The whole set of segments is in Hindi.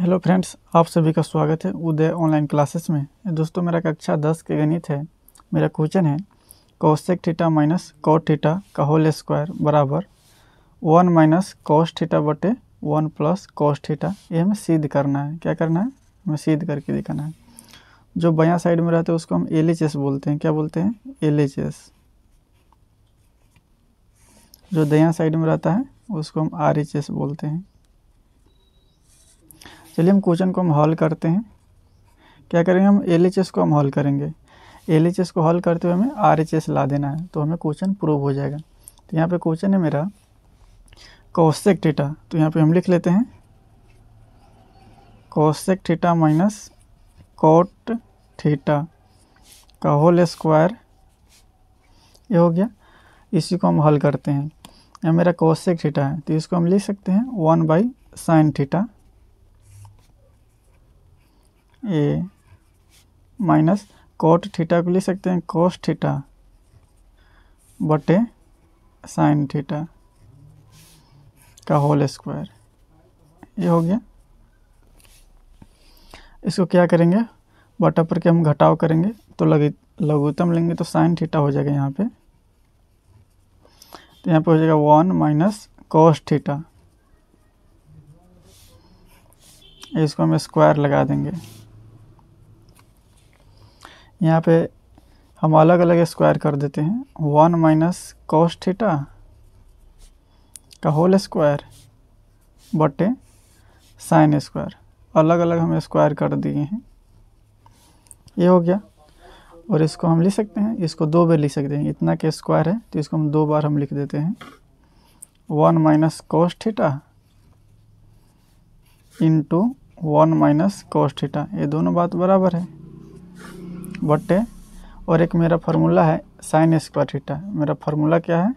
हेलो फ्रेंड्स आप सभी का स्वागत है उदय ऑनलाइन क्लासेस में दोस्तों मेरा कक्षा दस के गणित है मेरा क्वेश्चन है cosec theta minus cot theta का होल स्क्वायर बराबर वन माइनस कौश थीटा बटे वन प्लस कौश थीटा ये हमें सीध करना है क्या करना है हमें सीध करके दिखाना है जो बया साइड में रहते हैं उसको हम एल बोलते हैं क्या बोलते हैं एल जो दया साइड में रहता है उसको हम आर बोलते हैं चलिए हम क्वेश्चन को हम हॉल करते हैं क्या करेंगे हम एल को हम हॉल करेंगे एल को हॉल करते हुए हमें आर ला देना है तो हमें क्वेश्चन प्रूव हो जाएगा तो यहाँ पे क्वेश्चन है मेरा कौशिक थीटा तो यहाँ पे हम लिख लेते हैं cosec theta minus cot theta का होल स्क्वायर ये हो गया इसी को हम हल करते हैं यह मेरा कौशिक थीटा है तो इसको हम लिख सकते हैं one by sine theta a minus cot theta को लिख सकते हैं कॉस थीटा बटे साइन थीटा का होल स्क्वायर ये हो गया इसको क्या करेंगे बटा पर के हम घटाव करेंगे तो लगे लघुतम लेंगे तो साइन थीटा हो जाएगा यहाँ पे तो यहाँ पे हो जाएगा वन माइनस कॉस थीटा इसको हम स्क्वायर लगा देंगे यहाँ पे हम अलग अलग स्क्वायर कर देते हैं वन माइनस कॉस थीटा का होल स्क्वायर बटे साइन स्क्वायर अलग अलग हम स्क्वायर कर दिए हैं ये हो गया और इसको हम लिख सकते हैं इसको दो बार लिख सकते हैं इतना के स्क्वायर है तो इसको हम दो बार हम लिख देते हैं one minus cos theta into one minus cos theta ये दोनों बात बराबर है बटे और एक मेरा फार्मूला है साइन स्क्वायर थीटा मेरा फार्मूला क्या है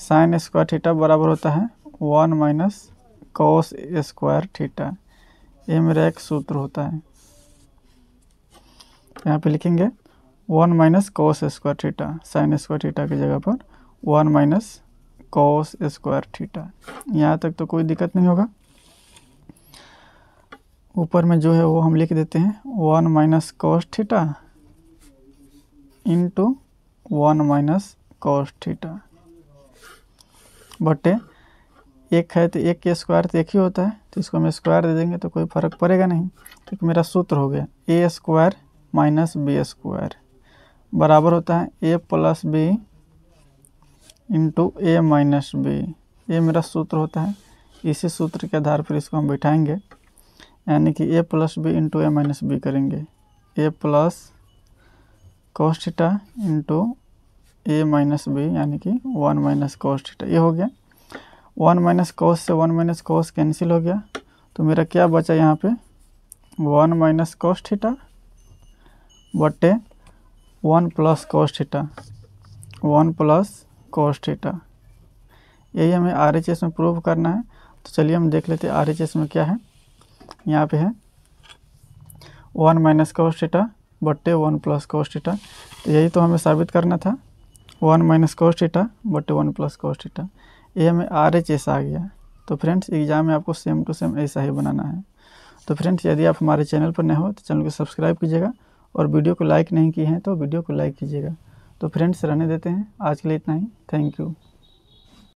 साइन स्क्वायर थीटा बराबर होता है one minus cos square theta ये मेरा एक सूत्र होता है यहाँ पे लिखेंगे one minus cos square theta sine square theta की जगह पर one minus cos square theta यहाँ तक तो कोई दिक्कत नहीं होगा ऊपर में जो है वो हम लिख देते हैं one minus cos theta into one minus cos theta बटे एक है तो एक के स्क्वायर तो एक ही होता है तो इसको हम स्क्वायर दे देंगे तो कोई फर्क पड़ेगा नहीं तो मेरा सूत्र हो गया A square minus B square बराबर होता है A plus B into A minus B ये मेरा सूत्र होता है इसी सूत्र के आधार पर इसको हम बैठाएंगे यानी कि A plus B into A minus B करेंगे A plus cos theta into A minus B यानी कि वन माइनस कॉस्टिटा ये हो गया वन माइनस कॉस से वन माइनस कॉस कैंसिल हो गया तो मेरा क्या बचा यहाँ पे वन माइनस कॉस बटे one plus cos one plus cos यही हमें आर एच एस में प्रूव करना है तो चलिए हम देख लेते हैं आर एच एस में क्या है यहाँ पे है वन माइनस कॉस टीटा बट्टे वन प्लस कॉस तो यही तो हमें साबित करना था वन माइनस कॉस टीटा बट्टे वन प्लस कॉस टीटा ये हमें आर एच ऐसा आ गया तो फ्रेंड्स एग्जाम में आपको सेम टू सेम ऐसा ही बनाना है तो फ्रेंड्स यदि आप हमारे चैनल पर नए हो तो चैनल को सब्सक्राइब कीजिएगा और वीडियो को लाइक नहीं किए हैं तो वीडियो को लाइक कीजिएगा तो फ्रेंड्स रहने देते हैं आज के लिए इतना ही थैंक यू